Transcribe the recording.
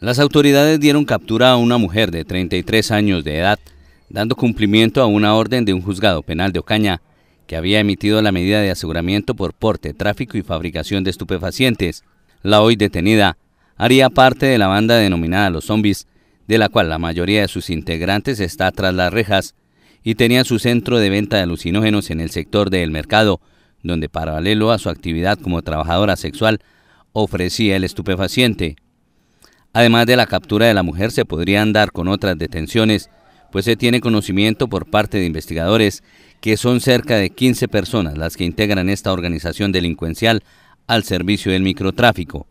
Las autoridades dieron captura a una mujer de 33 años de edad, dando cumplimiento a una orden de un juzgado penal de Ocaña, que había emitido la medida de aseguramiento por porte, tráfico y fabricación de estupefacientes. La hoy detenida haría parte de la banda denominada Los Zombies, de la cual la mayoría de sus integrantes está tras las rejas y tenía su centro de venta de alucinógenos en el sector del mercado, donde paralelo a su actividad como trabajadora sexual ofrecía el estupefaciente. Además de la captura de la mujer, se podrían dar con otras detenciones, pues se tiene conocimiento por parte de investigadores que son cerca de 15 personas las que integran esta organización delincuencial al servicio del microtráfico.